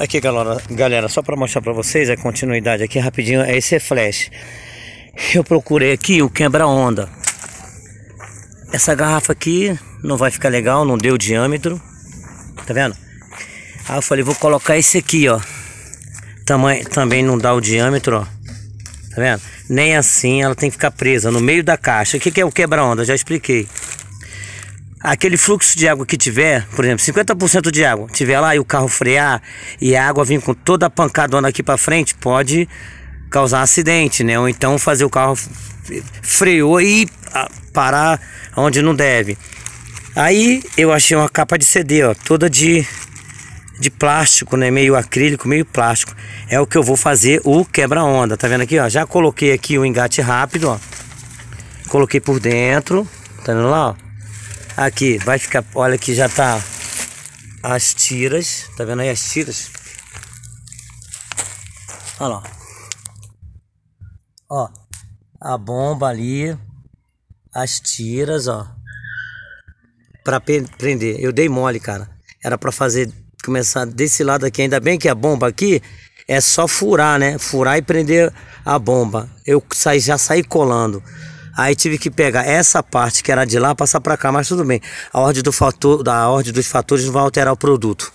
Aqui galera, galera só para mostrar para vocês a continuidade aqui rapidinho, é esse flash. Eu procurei aqui o quebra-onda. Essa garrafa aqui não vai ficar legal, não deu diâmetro. Tá vendo? Aí eu falei, vou colocar esse aqui, ó. Tamanho, também não dá o diâmetro, ó. Tá vendo? Nem assim ela tem que ficar presa no meio da caixa. O que é o quebra-onda? Já expliquei aquele fluxo de água que tiver, por exemplo, 50% de água tiver lá e o carro frear e a água vir com toda a pancadona aqui para frente, pode causar acidente, né? Ou então fazer o carro freou e ah, parar onde não deve. Aí eu achei uma capa de CD, ó, toda de de plástico, né? Meio acrílico, meio plástico. É o que eu vou fazer o quebra-onda. Tá vendo aqui, ó? Já coloquei aqui o engate rápido, ó. Coloquei por dentro. Tá vendo lá, ó? Aqui, vai ficar. Olha que já tá as tiras. Tá vendo aí as tiras? Olha lá. Ó. A bomba ali. As tiras, ó. Pra prender. Eu dei mole, cara. Era pra fazer. Começar desse lado aqui. Ainda bem que a bomba aqui é só furar, né? Furar e prender a bomba. Eu saí, já saí colando. Aí tive que pegar essa parte que era de lá, passar para cá, mas tudo bem. A ordem do fator, da ordem dos fatores não vai alterar o produto.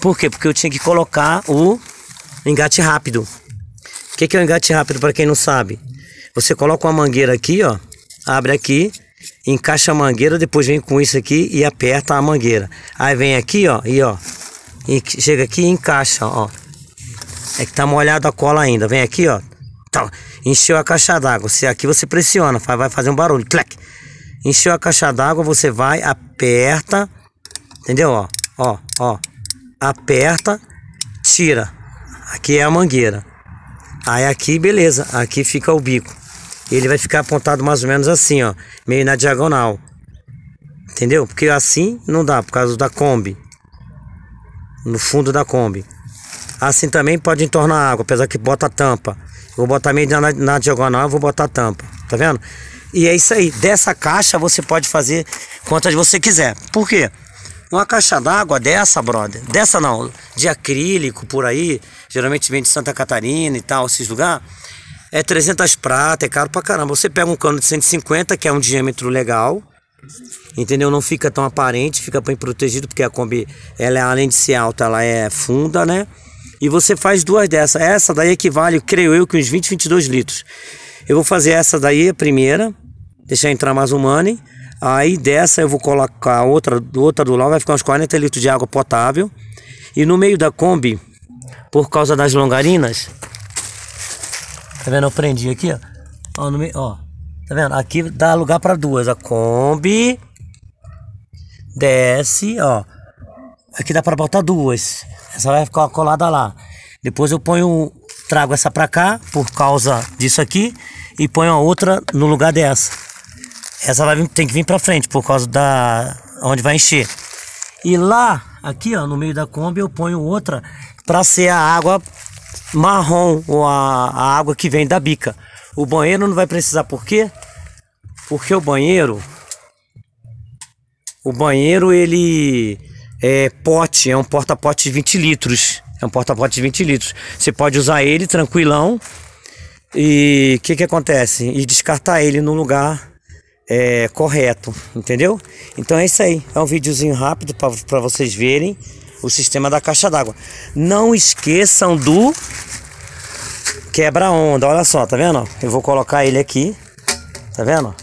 Por quê? Porque eu tinha que colocar o engate rápido. O que, que é o engate rápido para quem não sabe? Você coloca uma mangueira aqui, ó, abre aqui, encaixa a mangueira, depois vem com isso aqui e aperta a mangueira. Aí vem aqui, ó, e ó, e chega aqui e encaixa, ó. É que tá molhada a cola ainda. Vem aqui, ó. Tá. Encheu a caixa d'água. Você aqui você pressiona, vai fazer um barulho. Clac. Encheu a caixa d'água, você vai, aperta. Entendeu? Ó, ó, ó. Aperta, tira. Aqui é a mangueira. Aí aqui, beleza. Aqui fica o bico. Ele vai ficar apontado mais ou menos assim, ó. Meio na diagonal. Entendeu? Porque assim não dá, por causa da Kombi. No fundo da Kombi. Assim também pode entornar água, apesar que bota a tampa. Vou botar meio na, na diagonal, vou botar tampa, tá vendo? E é isso aí. Dessa caixa você pode fazer quantas você quiser. Por quê? Uma caixa d'água dessa, brother, dessa não, de acrílico por aí, geralmente vem de Santa Catarina e tal, esses lugares, é 300 prata, é caro pra caramba. Você pega um cano de 150, que é um diâmetro legal, entendeu? Não fica tão aparente, fica bem protegido, porque a Kombi, ela é, além de ser alta, ela é funda, né? E você faz duas dessas. Essa daí equivale, creio eu, que uns 20, 22 litros. Eu vou fazer essa daí, a primeira, deixar entrar mais um money. Aí dessa eu vou colocar outra, outra do lado, vai ficar uns 40 litros de água potável. E no meio da Kombi, por causa das longarinas, tá vendo? Eu prendi aqui, ó. Ó, no meio, ó. Tá vendo? Aqui dá lugar para duas. A Kombi desce, ó. Aqui dá para botar duas. Essa vai ficar colada lá. Depois eu ponho, trago essa para cá por causa disso aqui e ponho a outra no lugar dessa. Essa vai vir, tem que vir para frente por causa da onde vai encher. E lá, aqui ó, no meio da Kombi eu ponho outra para ser a água marrom ou a, a água que vem da bica. O banheiro não vai precisar por quê? Porque o banheiro o banheiro ele é, pote, é um porta-pote de 20 litros. É um porta-pote de 20 litros. Você pode usar ele tranquilão e o que, que acontece? E descartar ele no lugar é, correto, entendeu? Então é isso aí. É um videozinho rápido para vocês verem o sistema da caixa d'água. Não esqueçam do quebra-onda. Olha só, tá vendo? Eu vou colocar ele aqui, tá vendo?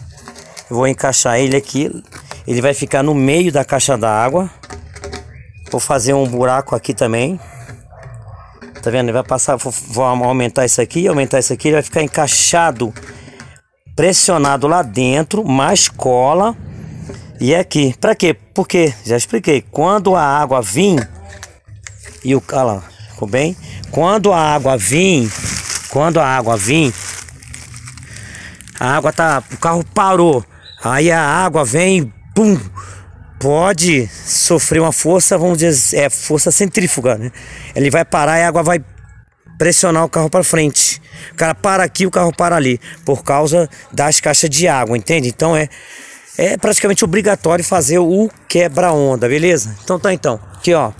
Eu vou encaixar ele aqui. Ele vai ficar no meio da caixa d'água. Vou fazer um buraco aqui também. Tá vendo? Vai passar, vou, vou aumentar isso aqui, aumentar isso aqui, ele vai ficar encaixado, pressionado lá dentro, mais cola. E é aqui, para quê? Porque, já expliquei, quando a água vir, e o, olha lá, ficou bem? Quando a água vir, quando a água vir, a água tá, o carro parou, aí a água vem, pum, pode sofrer uma força, vamos dizer, é força centrífuga, né? Ele vai parar e a água vai pressionar o carro para frente. O cara para aqui, o carro para ali, por causa das caixas de água, entende? Então é é praticamente obrigatório fazer o quebra-onda, beleza? Então tá então. Aqui, ó.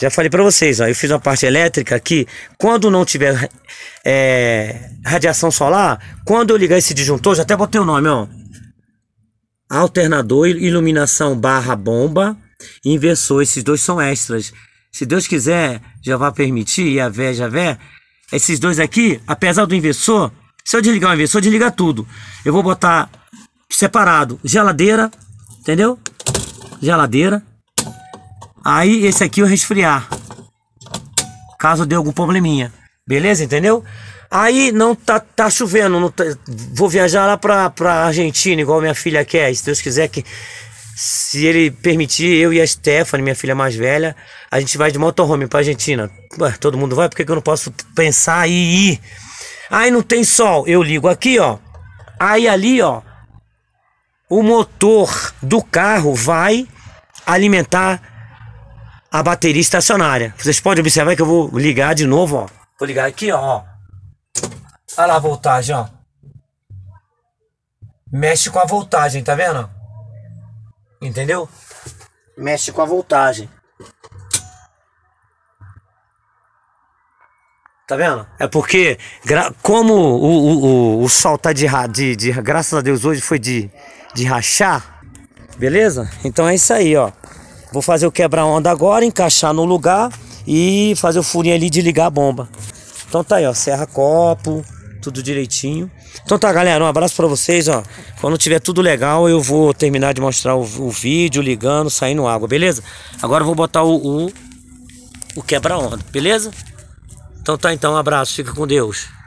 Já falei para vocês, ó, eu fiz uma parte elétrica aqui. Quando não tiver é, radiação solar, quando eu ligar esse disjuntor, já até botei o nome, ó alternador, iluminação barra bomba, inversor. Esses dois são extras. Se Deus quiser, já vai permitir, já Javé, esses dois aqui, apesar do inversor, se eu desligar o inversor, desliga tudo. Eu vou botar separado geladeira, entendeu? Geladeira. Aí esse aqui eu resfriar, caso dê algum probleminha. Beleza? Entendeu? Aí não tá, tá chovendo, tá, vou viajar lá pra, pra Argentina, igual minha filha quer. Se Deus quiser que, se ele permitir, eu e a Stephanie, minha filha mais velha, a gente vai de motorhome pra Argentina. Ué, todo mundo vai, por que, que eu não posso pensar e ir? Aí não tem sol, eu ligo aqui, ó. Aí ali, ó, o motor do carro vai alimentar a bateria estacionária. Vocês podem observar que eu vou ligar de novo, ó. Vou ligar aqui, ó. Olha lá a voltagem, ó. Mexe com a voltagem, tá vendo? Entendeu? Mexe com a voltagem. Tá vendo? É porque, como o, o, o, o tá de, de, de. Graças a Deus hoje foi de, de rachar. Beleza? Então é isso aí, ó. Vou fazer o quebra-onda agora, encaixar no lugar e fazer o furinho ali de ligar a bomba. Então tá aí, ó, serra copo, tudo direitinho. Então tá, galera, um abraço para vocês, ó. Quando tiver tudo legal, eu vou terminar de mostrar o, o vídeo ligando, saindo água, beleza? Agora eu vou botar o, o, o quebra-onda, beleza? Então tá, então, um abraço, fica com Deus.